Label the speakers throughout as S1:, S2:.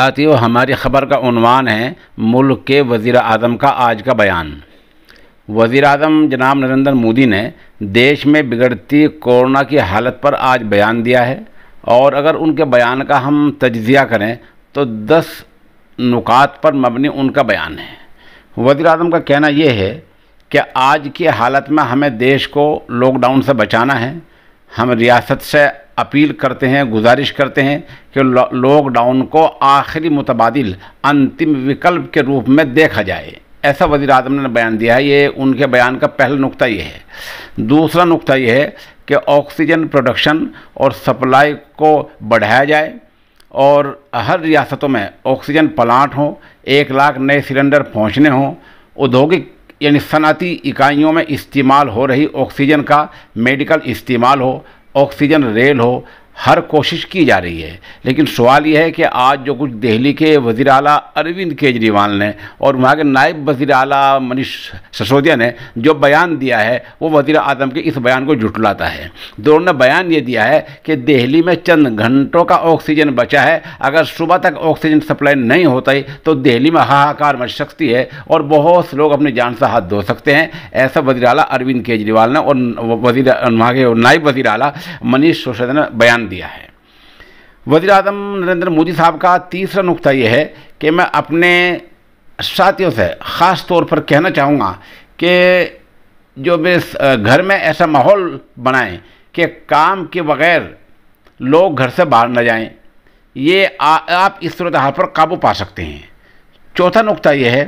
S1: साथियों हमारी खबर का उनवान है मुल्क के वज़ी अजम का आज का बयान वज़ी अजम जनाब नरेंद्र मोदी ने देश में बिगड़ती कोरोना की हालत पर आज बयान दिया है और अगर उनके बयान का हम तजिया करें तो दस नुकात पर मबनी उनका बयान है वज़ी अजम का कहना यह है कि आज की हालत में हमें देश को लॉकडाउन से बचाना है हम रियासत से अपील करते हैं गुजारिश करते हैं कि लॉकडाउन को आखिरी मुतबाद अंतिम विकल्प के रूप में देखा जाए ऐसा वजी अजम ने बयान दिया है ये उनके बयान का पहला नुकता ये है दूसरा नुकता यह है कि ऑक्सीजन प्रोडक्शन और सप्लाई को बढ़ाया जाए और हर रियासतों में ऑक्सीजन प्लांट हों एक लाख नए सिलेंडर पहुंचने हों औद्योगिक यानी सनती इकाइयों में इस्तेमाल हो रही ऑक्सीजन का मेडिकल इस्तेमाल हो ऑक्सीजन रेल हो हर कोशिश की जा रही है लेकिन सवाल यह है कि आज जो कुछ दिल्ली के वजी अला अरविंद केजरीवाल ने और वहाँ के नायब वज़ी अला मनीष ससोदिया ने जो बयान दिया है वो वजीर अजम के इस बयान को जुटलाता है दोनों ने बयान ये दिया है कि दिल्ली में चंद घंटों का ऑक्सीजन बचा है अगर सुबह तक ऑक्सीजन सप्लाई नहीं होता ही तो दिल्ली में हाहाकार मच सकती है और बहुत लोग अपनी जान से हाथ धो सकते हैं ऐसा वजी अरविंद केजरीवाल ने और वजी वहाँ के नायब वजी अला मनीष सिसोदिया ने बयान बयान दिया है वजी अजम नरेंद्र मोदी साहब का तीसरा नुकता यह है कि मैं अपने साथियों से ख़ास तौर पर कहना चाहूँगा कि जो वे घर में ऐसा माहौल बनाएं कि काम के बगैर लोग घर से बाहर न जाएं ये आ, आप इस सूरत हाल पर काबू पा सकते हैं चौथा नुकता यह है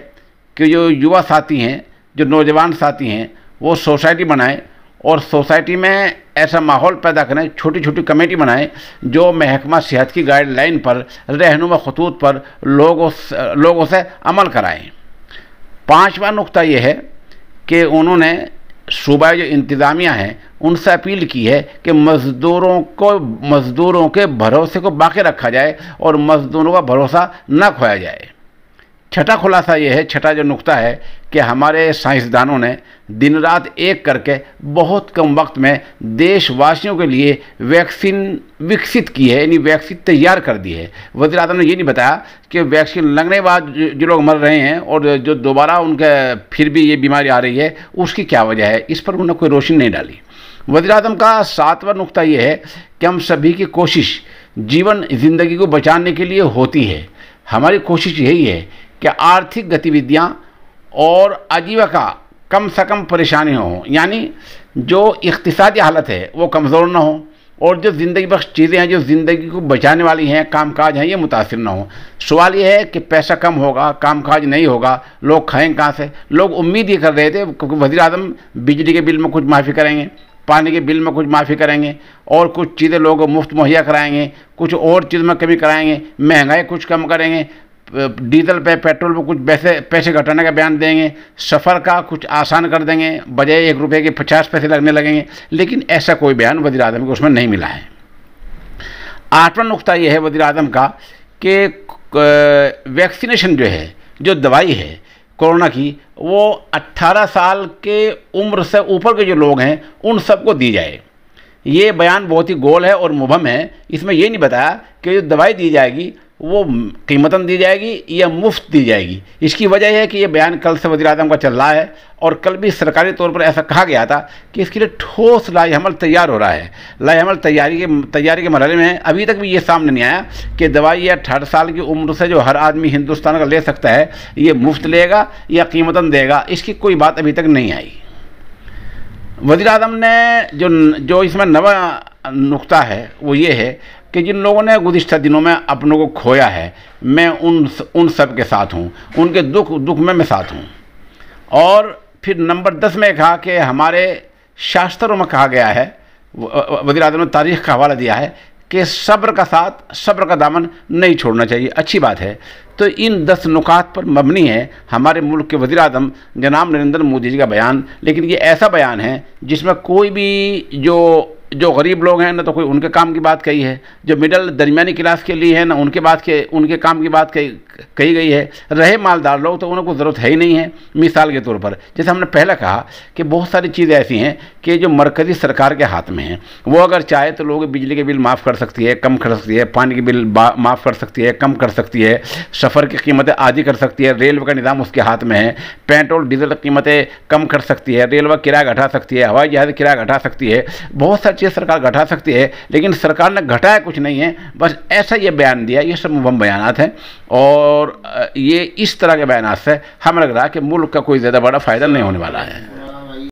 S1: कि जो युवा साथी हैं जो नौजवान साथी हैं वो सोसाइटी बनाएं और सोसाइटी में ऐसा माहौल पैदा करें छोटी छोटी कमेटी बनाएं जो महकमा सेहत की गाइडलाइन पर रहनुमा खतूत पर लोगों से लोगों से अमल कराएं पांचवा नुक्ता यह है कि उन्होंने सूबा जो इंतज़ामिया हैं उनसे अपील की है कि मज़दूरों को मज़दूरों के भरोसे को बाकी रखा जाए और मज़दूरों का भरोसा न खोया जाए छठा खुलासा ये है छठा जो नुकता है कि हमारे साइंसदानों ने दिन रात एक करके बहुत कम वक्त में देशवासियों के लिए वैक्सीन विकसित की है यानी वैक्सीन तैयार कर दी है वजी अजम ने ये नहीं बताया कि वैक्सीन लगने बाद जो लोग मर रहे हैं और जो दोबारा उनके फिर भी ये बीमारी आ रही है उसकी क्या वजह है इस पर उन्होंने कोई रोशनी नहीं डाली वजी अजम का सातवां नुकता ये है कि हम सभी की कोशिश जीवन ज़िंदगी को बचाने के लिए होती है हमारी कोशिश यही है कि आर्थिक गतिविधियां और आजीविका कम से कम परेशानी हों यानी जो इकतसादी हालत है वो कमज़ोर ना हो और जो ज़िंदगी बख्श चीज़ें हैं जो ज़िंदगी को बचाने वाली हैं काम काज हैं ये मुतासर ना हो सवाल ये है कि पैसा कम होगा काम काज नहीं होगा लोग खाएँ कहाँ से लोग उम्मीद ये कर रहे थे क्योंकि वजी अजम बिजली के बिल में कुछ माफ़ी करेंगे पानी के बिल में कुछ माफ़ी करेंगे और कुछ चीज़ें लोगों को मुफ्त मुहैया कराएंगे कुछ और चीज़ में कमी कराएंगे महंगाई कुछ कम करेंगे डीजल पे पेट्रोल पे कुछ पैसे पैसे घटाने का बयान देंगे सफ़र का कुछ आसान कर देंगे बजाय एक रुपये के पचास पैसे लगने लगेंगे लेकिन ऐसा कोई बयान वजी अजम को उसमें नहीं मिला है आठवां नुकता यह है वजी अजम का कि वैक्सीनेशन जो है जो दवाई है कोरोना की वो 18 साल के उम्र से ऊपर के जो लोग हैं उन सबको दी जाए ये बयान बहुत ही गोल है और मुभम है इसमें ये नहीं बताया कि जो दवाई दी जाएगी वो कीमतन दी जाएगी या मुफ्त दी जाएगी इसकी वजह यह है कि ये बयान कल से वजी अजम का चल रहा है और कल भी सरकारी तौर पर ऐसा कहा गया था कि इसके लिए ठोस लाए तैयार हो रहा है लाए तैयारी के तैयारी के मरहले में अभी तक भी ये सामने नहीं आया कि दवाई या अठारह साल की उम्र से जो हर आदमी हिंदुस्तान का ले सकता है ये मुफ्त लेगा या कीमतन देगा इसकी कोई बात अभी तक नहीं आई वजी अजम ने जो जो इसमें नवा नुकता है वो ये है कि जिन लोगों ने गुजशत दिनों में अपनों को खोया है मैं उन उन सब के साथ हूँ उनके दुख दुख में मैं साथ हूँ और फिर नंबर दस में कहा कि हमारे शास्त्रों में कहा गया है वजी अजम ने तारीख का हवाला दिया है कि सब्र का साथ सब्र का दामन नहीं छोड़ना चाहिए अच्छी बात है तो इन दस नुकात पर मबनी है हमारे मुल्क के वजी अजम जनाब नरेंद्र मोदी जी का बयान लेकिन ये ऐसा बयान है जिसमें कोई भी जो जो गरीब लोग हैं ना तो कोई उनके काम की बात कही है जो मिडल दरमियानी क्लास के लिए है ना उनके बात के उनके काम की बात कही कही गई है रहे मालदार लोग तो उनको ज़रूरत है ही नहीं है मिसाल के तौर पर जैसे हमने पहले कहा कि बहुत सारी चीज़ें ऐसी हैं कि जो मरकज़ी सरकार के हाथ में हैं वो अगर चाहे तो लोग बिजली के बिल माफ़ कर सकती है कम कर सकती है पानी के बिल माफ़ कर सकती है कम कर सकती है सफ़र की कीमतें आदि कर सकती है रेलवे का निज़ाम उसके हाथ में है पेट्रोल डीजल की कीमतें कम कर सकती है रेलवे किराया घटा सकती है हवाई जहाज़ किराया घटा सकती है बहुत सारी से सरकार घटा सकती है लेकिन सरकार ने घटाया कुछ नहीं है बस ऐसा ये बयान दिया ये सब मुबम बयान हैं और ये इस तरह के बयान से हमें लग रहा है कि मुल्क का कोई ज़्यादा बड़ा फ़ायदा नहीं होने वाला है